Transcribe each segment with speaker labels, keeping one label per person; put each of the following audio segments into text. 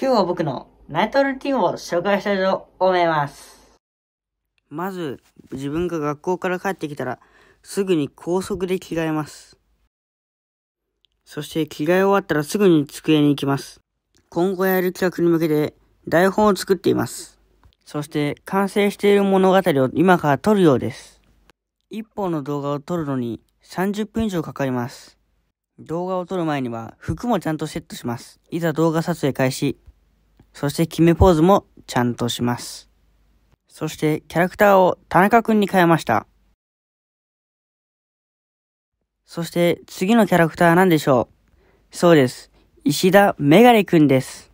Speaker 1: 今日は僕のナイトルーティンを紹介したいと思います。まず、自分が学校から帰ってきたら、すぐに高速で着替えます。そして着替え終わったらすぐに机に行きます。今後やる企画に向けて台本を作っています。そして完成している物語を今から撮るようです。一本の動画を撮るのに30分以上かかります。動画を撮る前には服もちゃんとセットします。いざ動画撮影開始。そして決めポーズもちゃんとします。そしてキャラクターを田中くんに変えました。そして次のキャラクターは何でしょうそうです。石田メガネくんです。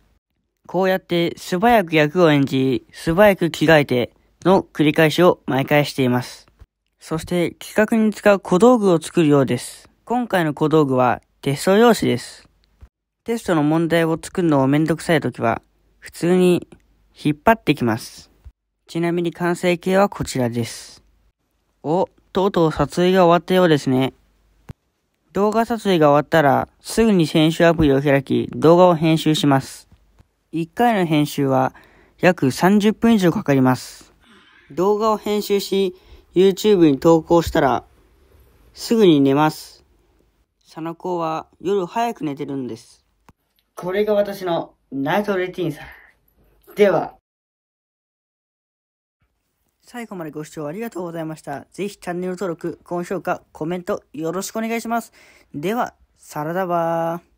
Speaker 1: こうやって素早く役を演じ、素早く着替えての繰り返しを毎回しています。そして企画に使う小道具を作るようです。今回の小道具はテスト用紙です。テストの問題を作るのをめんどくさい時は、普通に引っ張ってきます。ちなみに完成形はこちらです。お、とうとう撮影が終わったようですね。動画撮影が終わったら、すぐに編集アプリを開き、動画を編集します。1回の編集は約30分以上かかります。動画を編集し、YouTube に投稿したら、すぐに寝ます。佐野子は夜早く寝てるんです。これが私のナイトルーティンさん。では、最後までご視聴ありがとうございました。ぜひチャンネル登録、高評価、コメントよろしくお願いします。では、サラダバー。